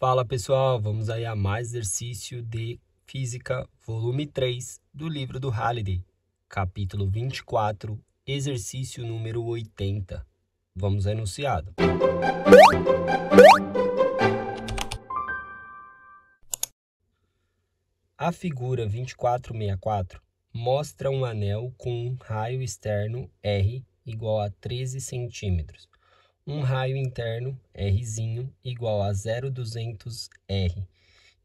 Fala pessoal, vamos aí a mais exercício de Física, volume 3 do livro do Halliday, capítulo 24, exercício número 80. Vamos ao enunciado. A figura 2464 mostra um anel com um raio externo R igual a 13 centímetros um raio interno, R, igual a 0,200 R,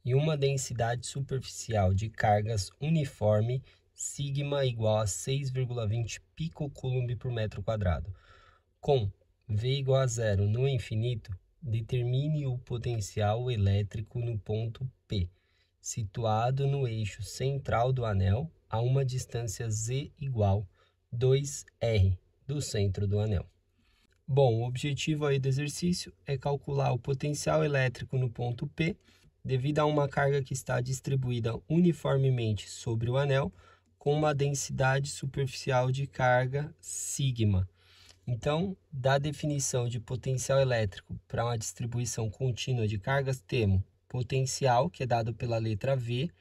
e uma densidade superficial de cargas uniforme, sigma igual a 6,20 picocoulomb por metro quadrado. Com V igual a zero no infinito, determine o potencial elétrico no ponto P, situado no eixo central do anel, a uma distância Z igual 2R do centro do anel. Bom, o objetivo aí do exercício é calcular o potencial elétrico no ponto P devido a uma carga que está distribuída uniformemente sobre o anel com uma densidade superficial de carga sigma. Então, da definição de potencial elétrico para uma distribuição contínua de cargas, temos potencial, que é dado pela letra V,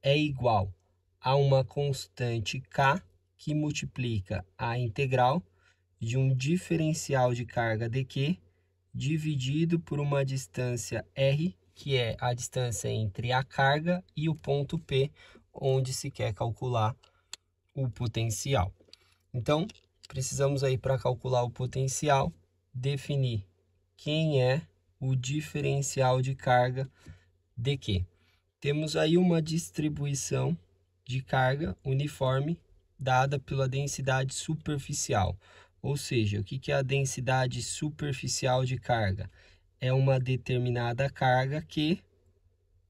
é igual a uma constante K que multiplica a integral de um diferencial de carga dQ dividido por uma distância R, que é a distância entre a carga e o ponto P, onde se quer calcular o potencial. Então, precisamos aí para calcular o potencial definir quem é o diferencial de carga dQ. Temos aí uma distribuição de carga uniforme dada pela densidade superficial, ou seja, o que é a densidade superficial de carga? É uma determinada carga que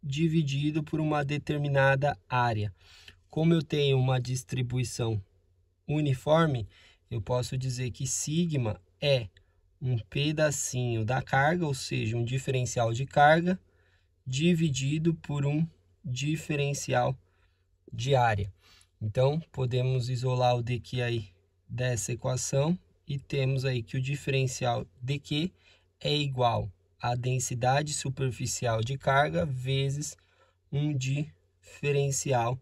dividido por uma determinada área. Como eu tenho uma distribuição uniforme, eu posso dizer que sigma é um pedacinho da carga, ou seja, um diferencial de carga, dividido por um diferencial de área. Então, podemos isolar o dq aí dessa equação e temos aí que o diferencial de Q é igual à densidade superficial de carga vezes um diferencial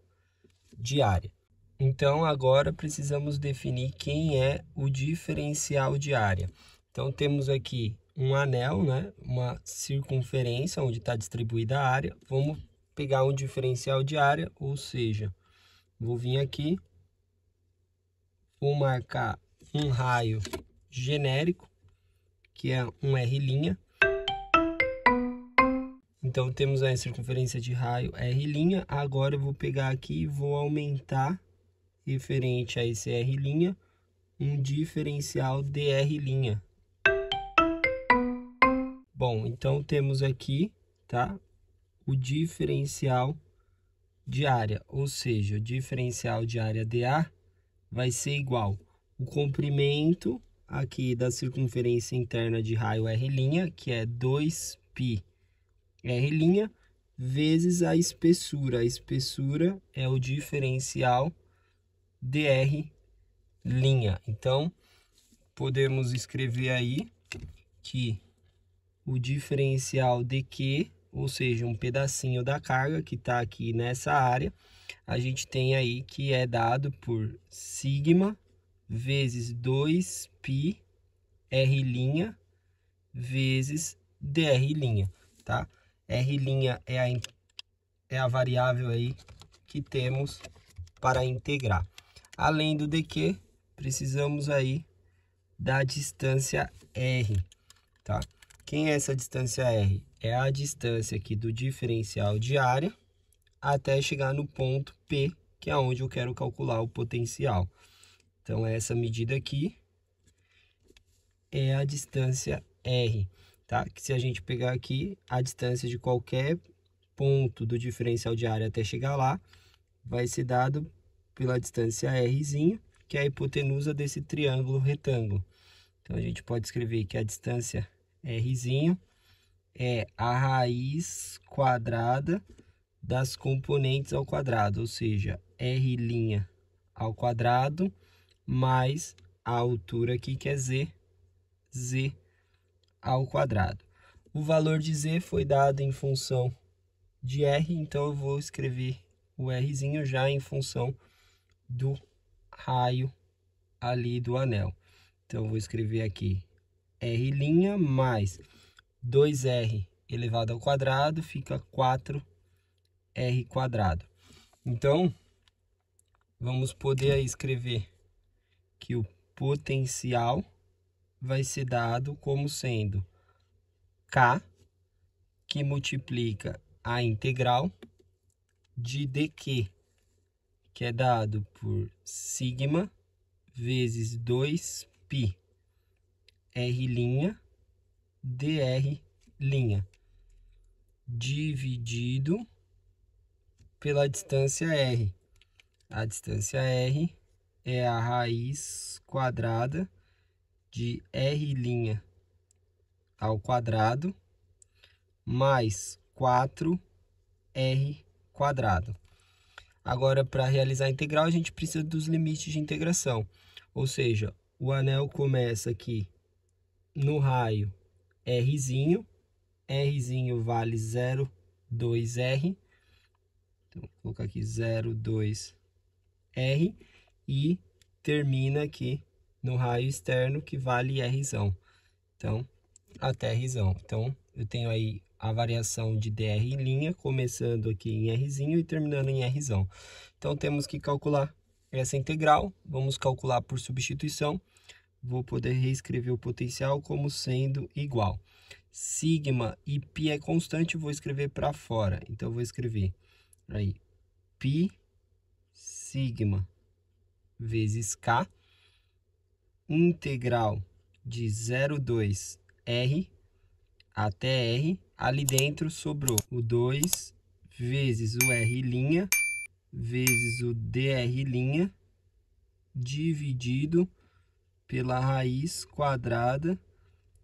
de área. Então, agora precisamos definir quem é o diferencial de área. Então, temos aqui um anel, né? uma circunferência onde está distribuída a área. Vamos pegar um diferencial de área, ou seja, vou vir aqui, vou marcar um raio genérico, que é um R'. Então temos a circunferência de raio R'. Agora eu vou pegar aqui e vou aumentar referente a esse R', um diferencial dr'. Bom, então temos aqui, tá? O diferencial de área, ou seja, o diferencial de área dA vai ser igual o comprimento aqui da circunferência interna de raio R', que é 2π R' vezes a espessura. A espessura é o diferencial dr'. Então, podemos escrever aí que o diferencial dq, ou seja, um pedacinho da carga que está aqui nessa área, a gente tem aí que é dado por sigma vezes 2 πr R' vezes dr', tá? R' é a, é a variável aí que temos para integrar. Além do de que, precisamos aí da distância R, tá? Quem é essa distância R? É a distância aqui do diferencial de área até chegar no ponto P, que é onde eu quero calcular o potencial. Então, é essa medida aqui é a distância R, tá? Que se a gente pegar aqui a distância de qualquer ponto do diferencial de área até chegar lá, vai ser dado pela distância Rzinho, que é a hipotenusa desse triângulo retângulo. Então, a gente pode escrever que a distância Rzinho é a raiz quadrada das componentes ao quadrado, ou seja, R' ao quadrado mais a altura aqui, que é z, z ao quadrado. O valor de z foi dado em função de r, então eu vou escrever o rzinho já em função do raio ali do anel. Então, vou escrever aqui r' mais 2r elevado ao quadrado, fica 4r quadrado. Então, vamos poder escrever que o potencial vai ser dado como sendo K, que multiplica a integral de dQ, que é dado por sigma vezes 2π, R', dr', dividido pela distância R. A distância R é a raiz quadrada de R' ao quadrado mais 4R quadrado. Agora, para realizar a integral, a gente precisa dos limites de integração. Ou seja, o anel começa aqui no raio Rzinho. Rzinho vale 0,2R. Então, vou colocar aqui 0,2R e termina aqui no raio externo que vale R. Então, até R. Então, eu tenho aí a variação de dr linha começando aqui em R e terminando em R. Então, temos que calcular essa integral. Vamos calcular por substituição. Vou poder reescrever o potencial como sendo igual. Sigma e π é constante, vou escrever para fora. Então, vou escrever aí π sigma vezes k, integral de 0,2 r até r, ali dentro sobrou o 2 vezes o r' vezes o dr' dividido pela raiz quadrada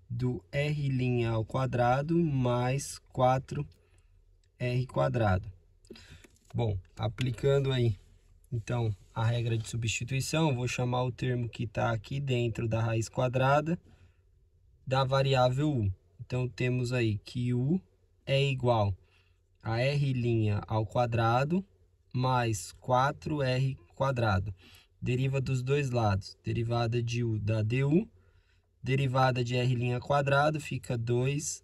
do r' ao quadrado mais 4r quadrado. Bom, aplicando aí, então, a regra de substituição, vou chamar o termo que está aqui dentro da raiz quadrada da variável u. Então, temos aí que u é igual a r' ao quadrado mais 4r quadrado. Deriva dos dois lados, derivada de u dá du, derivada de r' quadrado fica 2r',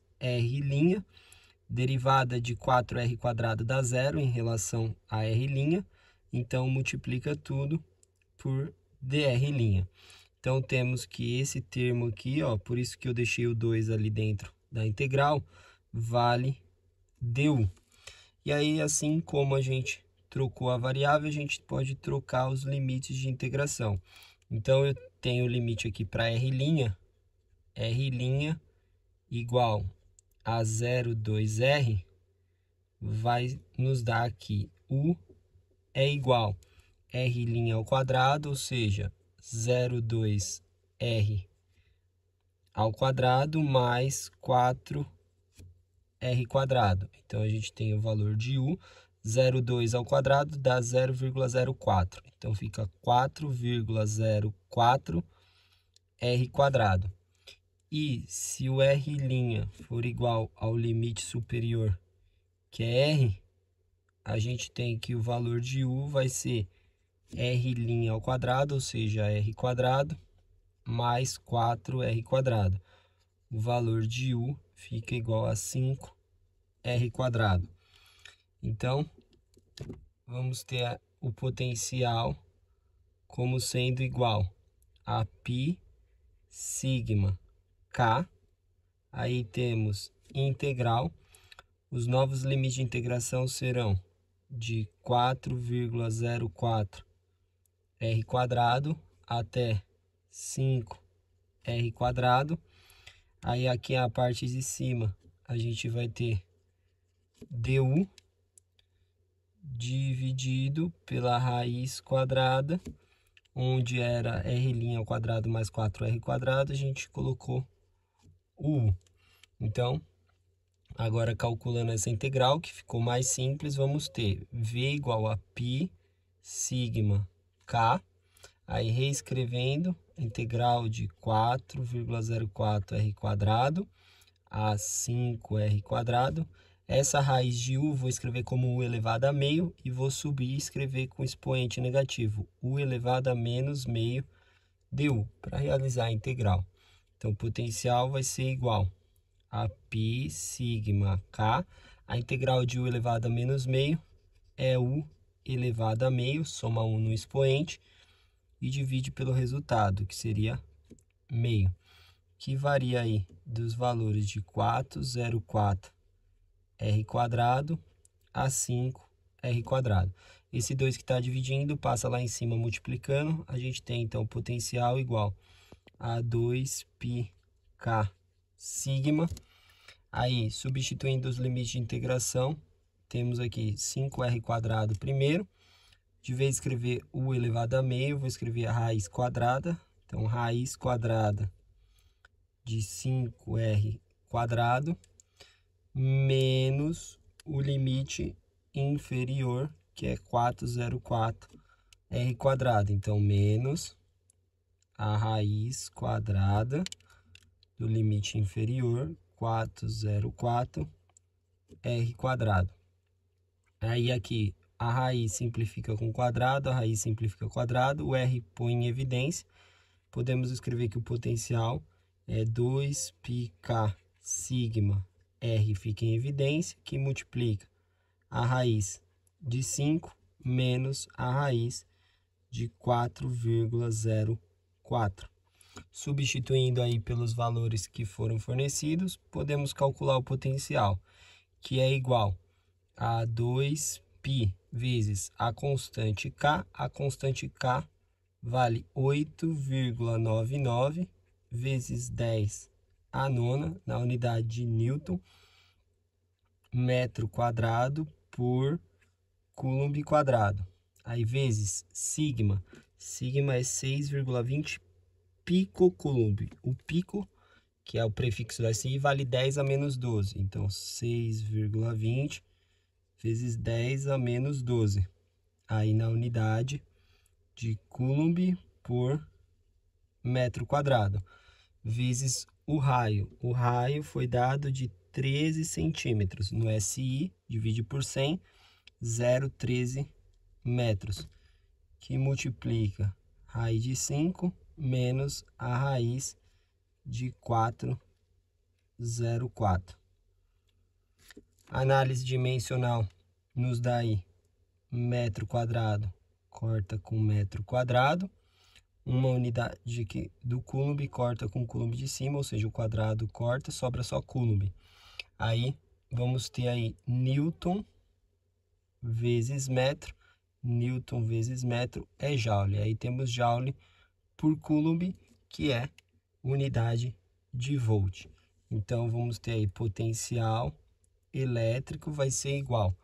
derivada de 4r quadrado dá zero em relação a r', então, multiplica tudo por dr'. Então, temos que esse termo aqui, ó, por isso que eu deixei o 2 ali dentro da integral, vale du. E aí, assim como a gente trocou a variável, a gente pode trocar os limites de integração. Então, eu tenho o limite aqui para R', R' igual a 0,2R, vai nos dar aqui U é igual r' ao quadrado, ou seja, 0,2r ao quadrado mais 4r quadrado. Então, a gente tem o valor de u, 0,2 ao quadrado dá 0,04. Então, fica 4,04 r quadrado. E se o r' for igual ao limite superior, que é r, a gente tem que o valor de U vai ser R' ao quadrado, ou seja, R quadrado mais 4R quadrado. O valor de U fica igual a 5R quadrado. Então, vamos ter o potencial como sendo igual a π sigma k. Aí temos integral. Os novos limites de integração serão de 4,04 r quadrado até 5 r quadrado. Aí aqui é a parte de cima a gente vai ter du dividido pela raiz quadrada, onde era r' ao quadrado mais 4r quadrado, a gente colocou u. Então, Agora, calculando essa integral, que ficou mais simples, vamos ter V igual a π sigma k. Aí, reescrevendo, integral de 4,04r quadrado a 5r quadrado. Essa raiz de u vou escrever como u elevado a meio e vou subir e escrever com expoente negativo, u elevado a menos meio du, para realizar a integral. Então, o potencial vai ser igual a π sigma k, a integral de u elevado a menos meio é u elevado a meio, soma 1 no expoente, e divide pelo resultado, que seria meio, que varia aí dos valores de 4, 0, 4, r quadrado a 5 r quadrado. Esse 2 que está dividindo passa lá em cima multiplicando, a gente tem então potencial igual a 2πk sigma Aí, substituindo os limites de integração, temos aqui 5 quadrado primeiro. De vez escrever u elevado a meio, vou escrever a raiz quadrada. Então, raiz quadrada de 5r quadrado menos o limite inferior, que é 404r quadrado. Então, menos a raiz quadrada do limite inferior, 404 r quadrado. Aí aqui a raiz simplifica com quadrado, a raiz simplifica quadrado, o r põe em evidência. Podemos escrever que o potencial é 2πk sigma r fica em evidência, que multiplica a raiz de 5 menos a raiz de 4,04 substituindo aí pelos valores que foram fornecidos, podemos calcular o potencial, que é igual a 2π vezes a constante K. A constante K vale 8,99 vezes 10 a nona na unidade de Newton metro quadrado por coulomb quadrado. Aí vezes sigma, sigma é 6,20 pico coulomb. O pico, que é o prefixo da SI, vale 10 a menos 12. Então, 6,20 vezes 10 a menos 12. Aí, na unidade de coulomb por metro quadrado, vezes o raio. O raio foi dado de 13 centímetros. No SI, divide por 100, 0,13 metros, que multiplica raiz de 5 menos a raiz de 404. Análise dimensional nos dá aí metro quadrado, corta com metro quadrado, uma unidade do coulomb corta com o coulomb de cima, ou seja, o quadrado corta, sobra só coulomb. Aí vamos ter aí newton vezes metro, newton vezes metro é joule. Aí temos joule por coulomb, que é unidade de volt. Então, vamos ter aí potencial elétrico vai ser igual,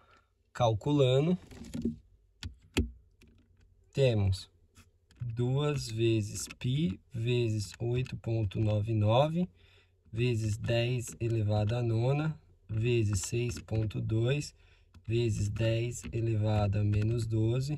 calculando, temos 2 vezes π vezes 8.99 vezes 10 elevado a nona vezes 6.2 vezes 10 elevado a menos 12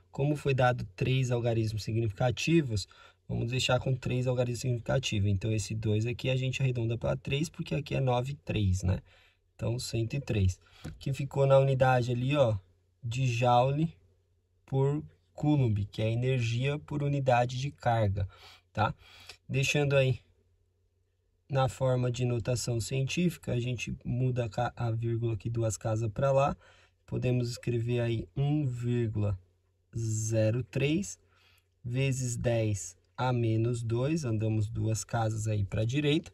Como foi dado três algarismos significativos, vamos deixar com três algarismos significativos. Então, esse 2 aqui a gente arredonda para 3, porque aqui é 9, 3, né? Então, 103, que ficou na unidade ali, ó, de joule por coulomb, que é energia por unidade de carga, tá? Deixando aí na forma de notação científica, a gente muda a vírgula aqui duas casas para lá, podemos escrever aí 1,5 0,3 vezes 10 a menos 2, andamos duas casas aí para a direita,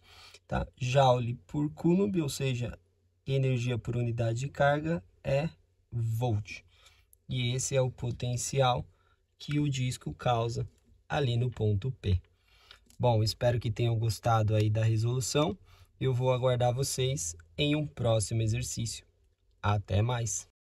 tá? Joule por coulomb, ou seja, energia por unidade de carga é volt. E esse é o potencial que o disco causa ali no ponto P. Bom, espero que tenham gostado aí da resolução. Eu vou aguardar vocês em um próximo exercício. Até mais!